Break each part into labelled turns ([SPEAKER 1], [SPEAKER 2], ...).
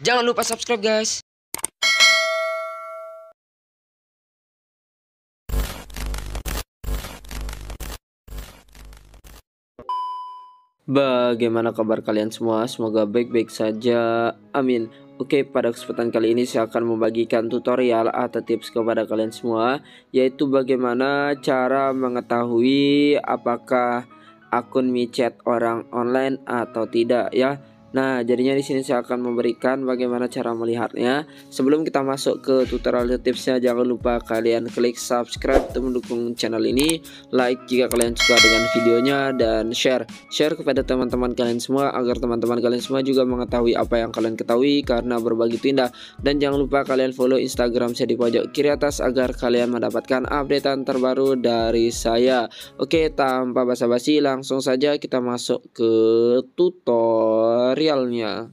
[SPEAKER 1] Jangan lupa subscribe guys. Bagaimana kabar kalian semua? Semoga baik-baik saja. Amin. Oke, pada kesempatan kali ini saya akan membagikan tutorial atau tips kepada kalian semua, yaitu bagaimana cara mengetahui apakah akun micet orang online atau tidak ya. Nah, jadinya di sini saya akan memberikan bagaimana cara melihatnya. Sebelum kita masuk ke tutorial tipsnya, jangan lupa kalian klik subscribe untuk mendukung channel ini, like jika kalian suka dengan videonya dan share. Share kepada teman-teman kalian semua agar teman-teman kalian semua juga mengetahui apa yang kalian ketahui karena berbagi tindak Dan jangan lupa kalian follow Instagram saya di pojok kiri atas agar kalian mendapatkan updatean terbaru dari saya. Oke, tanpa basa-basi langsung saja kita masuk ke tutorial tutorialnya.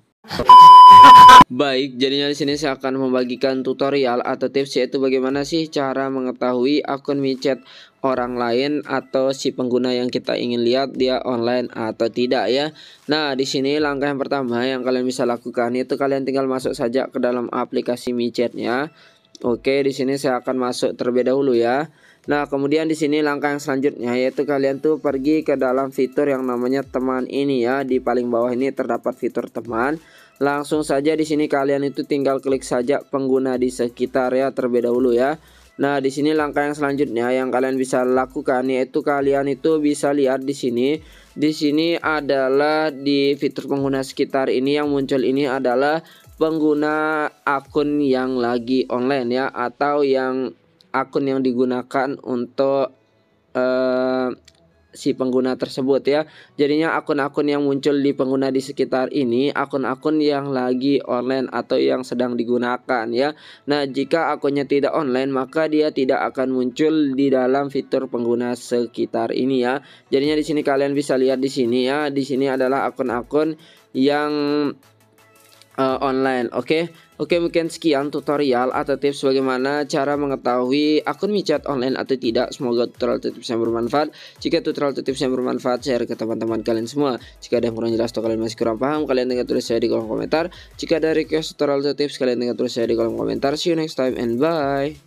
[SPEAKER 1] Baik, jadinya di sini saya akan membagikan tutorial atau tips yaitu bagaimana sih cara mengetahui akun micet orang lain atau si pengguna yang kita ingin lihat dia online atau tidak ya. Nah, di sini langkah yang pertama yang kalian bisa lakukan itu kalian tinggal masuk saja ke dalam aplikasi micetnya. Oke, di sini saya akan masuk terlebih dahulu ya. Nah, kemudian di sini langkah yang selanjutnya yaitu kalian tuh pergi ke dalam fitur yang namanya teman ini ya. Di paling bawah ini terdapat fitur teman. Langsung saja di sini kalian itu tinggal klik saja pengguna di sekitar ya terlebih dahulu ya. Nah, di sini langkah yang selanjutnya yang kalian bisa lakukan yaitu kalian itu bisa lihat di sini. Di sini adalah di fitur pengguna sekitar ini yang muncul ini adalah pengguna akun yang lagi online ya atau yang akun yang digunakan untuk uh, si pengguna tersebut ya jadinya akun-akun yang muncul di pengguna di sekitar ini akun-akun yang lagi online atau yang sedang digunakan ya nah jika akunnya tidak online maka dia tidak akan muncul di dalam fitur pengguna sekitar ini ya jadinya di sini kalian bisa lihat di sini ya di sini adalah akun-akun yang uh, online. Oke, okay? oke okay, mungkin sekian tutorial atau tips bagaimana cara mengetahui akun micat online atau tidak. Semoga tutorial atau yang bermanfaat. Jika tutorial atau yang bermanfaat, share ke teman-teman kalian semua. Jika ada yang kurang jelas atau kalian masih kurang paham, kalian tinggal tulis saya di kolom komentar. Jika ada request tutorial atau tips, kalian tinggal tulis saya di kolom komentar. See you next time and bye.